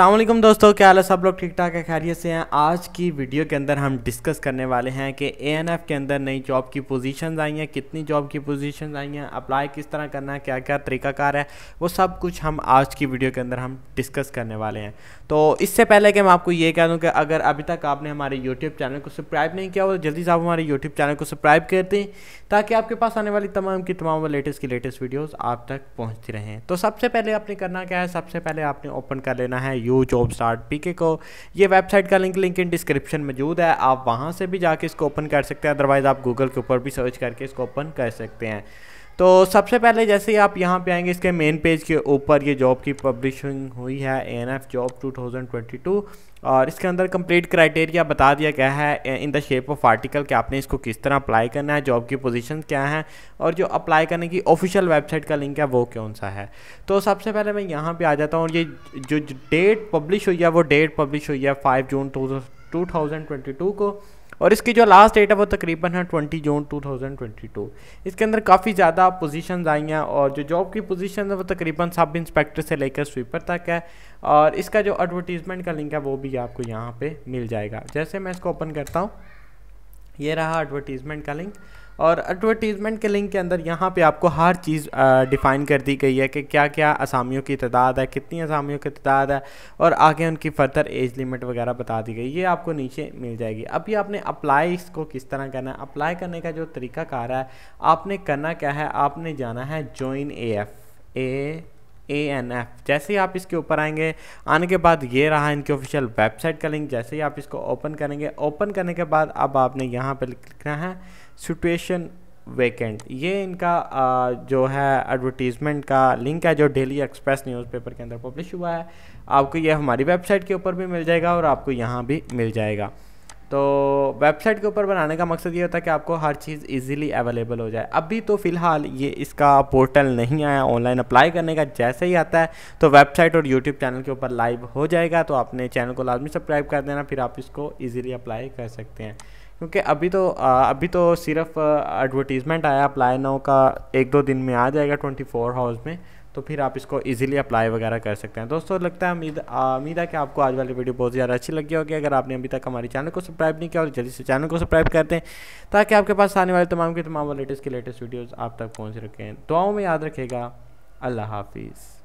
असलम दोस्तों क्या हाल है सब लोग ठीक ठाक है खैरियत से हैं आज की वीडियो के अंदर हम डिस्कस करने वाले हैं कि एएनएफ के अंदर नई जॉब की पोजीशंस आई हैं कितनी जॉब की पोजीशंस आई हैं अप्लाई किस तरह करना है क्या क्या तरीकाकार है वो सब कुछ हम आज की वीडियो के अंदर हम डिस्कस करने वाले हैं तो इससे पहले कि मैं आपको ये कह दूँ कि अगर अभी तक आपने हमारे यूट्यूब चैनल को सब्सक्राइब नहीं किया हो तो जल्दी से आप हमारे यूट्यूब चैनल को सब्सक्राइब कर दें ताकि आपके पास आने वाली तमाम की तमाम लेटेस्ट की लेटेस्ट वीडियोज़ आप तक पहुँचती रहें तो सबसे पहले आपने करना क्या है सबसे पहले आपने ओपन कर लेना है यू जॉब स्टार्ट पी को ये वेबसाइट का लिंक लिंक इन डिस्क्रिप्शन मौजूद है आप वहाँ से भी जाके इसको ओपन कर सकते हैं अदरवाइज़ आप गूगल के ऊपर भी सर्च करके इसको ओपन कर सकते हैं तो सबसे पहले जैसे ही आप यहाँ पे आएंगे इसके मेन पेज के ऊपर ये जॉब की पब्लिशिंग हुई है एन एफ जॉब 2022 और इसके अंदर कंप्लीट क्राइटेरिया बता दिया गया है in the shape of article कि आपने इसको किस तरह अप्लाई करना है जॉब की पोजीशन क्या है और जो अप्लाई करने की ऑफिशियल वेबसाइट का लिंक है वो कौन सा है तो सबसे पहले मैं यहाँ पर आ जाता हूँ और ये जो डेट पब्लिश हुई है वो डेट पब्लिश हुई है फाइव जून टू को और इसकी जो लास्ट डेट है वो तकरीबन है ट्वेंटी जून 2022 इसके अंदर काफ़ी ज़्यादा पोजीशंस आई हैं और जो जॉब की पोजीशन है वो तकरीबन सब इंस्पेक्टर से लेकर स्वीपर तक है और इसका जो एडवर्टीज़मेंट का लिंक है वो भी आपको यहाँ पे मिल जाएगा जैसे मैं इसको ओपन करता हूँ ये रहा एडवर्टीज़मेंट का लिंक और एडवर्टीज़मेंट के लिंक के अंदर यहाँ पे आपको हर चीज़ डिफ़ाइन कर दी गई है कि क्या क्या असामियों की तादाद है कितनी असामियों की तादाद है और आगे उनकी फर्दर एज लिमिट वगैरह बता दी गई ये आपको नीचे मिल जाएगी अभी आपने अप्लाई इसको किस तरह करना है अप्लाई करने का जो तरीका कार है आपने करना क्या है आपने जाना है join A F A A N F जैसे ही आप इसके ऊपर आएंगे आने के बाद ये रहा इनकी ऑफिशियल वेबसाइट का लिंक जैसे ही आप इसको ओपन करेंगे ओपन करने के बाद अब आपने यहाँ पर लिखना है सिचुएशन वेकेंट ये इनका आ, जो है एडवर्टीज़मेंट का लिंक है जो डेली एक्सप्रेस न्यूज़पेपर के अंदर पब्लिश हुआ है आपको ये हमारी वेबसाइट के ऊपर भी मिल जाएगा और आपको यहाँ भी मिल जाएगा तो वेबसाइट के ऊपर बनाने का मकसद ये होता है कि आपको हर चीज़ इजीली अवेलेबल हो जाए अभी तो फ़िलहाल ये इसका पोर्टल नहीं आया ऑनलाइन अप्लाई करने का जैसे ही आता है तो वेबसाइट और यूट्यूब चैनल के ऊपर लाइव हो जाएगा तो आपने चैनल को लाजमी सब्सक्राइब कर देना फिर आप इसको ईजिली अप्लाई कर सकते हैं क्योंकि अभी तो अभी तो सिर्फ एडवर्टीज़मेंट आया अप्लाई नाउ का एक दो दिन में आ जाएगा ट्वेंटी फोर हाउस में तो फिर आप इसको इजीली अप्लाई वगैरह कर सकते हैं दोस्तों लगता है उम्मीद उम्मीद है कि आपको आज वाली वीडियो बहुत ज़्यादा अच्छी लगी होगी अगर आपने अभी तक हमारे चैनल को सब्सक्राइब नहीं किया और जल्दी से चैनल को सब्सक्राइब कर दें ताकि आपके पास आने वाले तमाम के तमाम लेटेस्ट के लेटेस्ट वीडियोज़ आप तक पहुँच रखें दुआओं में याद रखेगा अल्लाह हाफिज़